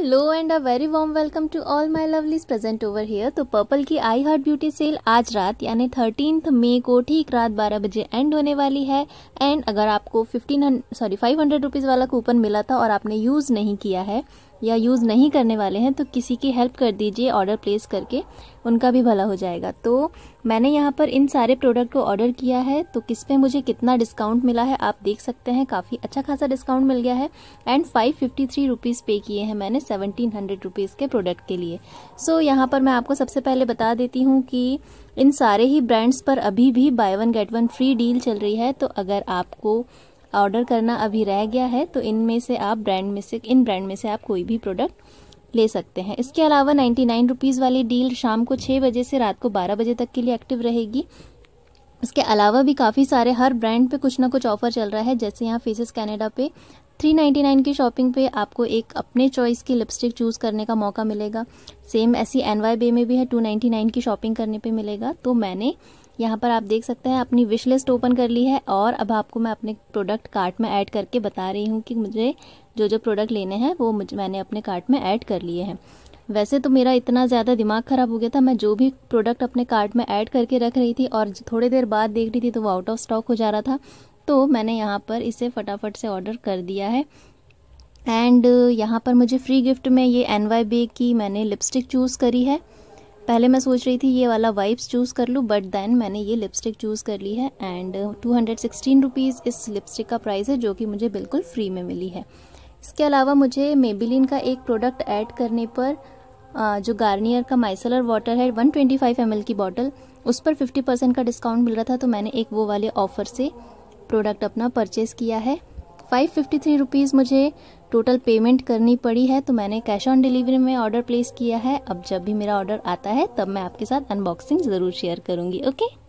hello and a very warm welcome to all my lovelies present over here तो purple की I heart beauty cell आज रात यानी thirteenth मे को ठीक रात 12 बजे एंड होने वाली है एंड अगर आपको 1500 सॉरी 500 रुपीस वाला कूपन मिला था और आपने यूज़ नहीं किया है या यूज़ नहीं करने वाले हैं तो किसी की हेल्प कर दीजिए ऑर्डर प्लेस करके उनका भी भला हो जाएगा तो मैंने यहाँ पर इन सारे प्रोडक्ट को ऑर्डर किया है तो किस पे मुझे कितना डिस्काउंट मिला है आप देख सकते हैं काफ़ी अच्छा खासा डिस्काउंट मिल गया है and five fifty three rupees pay किए हैं मैंने सेवनटीन हंड्रेड रुपीज़ के प्रोडक्ट के लिए सो so, यहाँ पर मैं आपको सबसे पहले बता देती हूँ कि इन सारे ही ब्रांड्स पर अभी भी buy one get one free deal चल रही है तो अगर आपको ऑर्डर करना अभी रह गया है तो इनमें से आप ब्रांड में से इन ब्रांड में से आप कोई भी प्रोडक्ट ले सकते हैं इसके अलावा नाइन्टी नाइन रुपीज़ वाली डील शाम को छः बजे से रात को बारह बजे तक के लिए एक्टिव रहेगी इसके अलावा भी काफ़ी सारे हर ब्रांड पे कुछ ना कुछ ऑफर चल रहा है जैसे यहाँ फेसेस कैनेडा पे 399 की शॉपिंग पे आपको एक अपने चॉइस की लिपस्टिक चूज़ करने का मौका मिलेगा सेम ऐसी एन वाई बे में भी है 299 की शॉपिंग करने पे मिलेगा तो मैंने यहाँ पर आप देख सकते हैं अपनी विश लिस्ट ओपन कर ली है और अब आपको मैं अपने प्रोडक्ट कार्ट में ऐड करके बता रही हूँ कि मुझे जो जो प्रोडक्ट लेने हैं वो मुझे मैंने अपने कार्ट में ऐड कर लिए हैं वैसे तो मेरा इतना ज़्यादा दिमाग ख़राब हो गया था मैं जो भी प्रोडक्ट अपने कार्ट में ऐड करके रख रही थी और थोड़ी देर बाद देख रही थी तो वो आउट ऑफ स्टॉक हो जा रहा था तो मैंने यहाँ पर इसे फटाफट से ऑर्डर कर दिया है एंड यहाँ पर मुझे फ्री गिफ्ट में ये एन वाई बे की मैंने लिपस्टिक चूज़ करी है पहले मैं सोच रही थी ये वाला वाइप्स चूज़ कर लूँ बट देन मैंने ये लिपस्टिक चूज़ कर ली है and two hundred sixteen rupees इस लिपस्टिक का प्राइस है जो कि मुझे बिल्कुल फ्री में मिली है इसके अलावा मुझे मेबिलिन का एक प्रोडक्ट ऐड करने पर जो गार्नियर का माइसलर वाटर है 125 ट्वेंटी की बॉटल उस पर 50 परसेंट का डिस्काउंट मिल रहा था तो मैंने एक वो वाले ऑफ़र से प्रोडक्ट अपना परचेज़ किया है फाइव फिफ्टी थ्री रुपीज़ मुझे टोटल पेमेंट करनी पड़ी है तो मैंने कैश ऑन डिलीवरी में ऑर्डर प्लेस किया है अब जब भी मेरा ऑर्डर आता है तब मैं आपके साथ अनबॉक्सिंग ज़रूर शेयर करूँगी ओके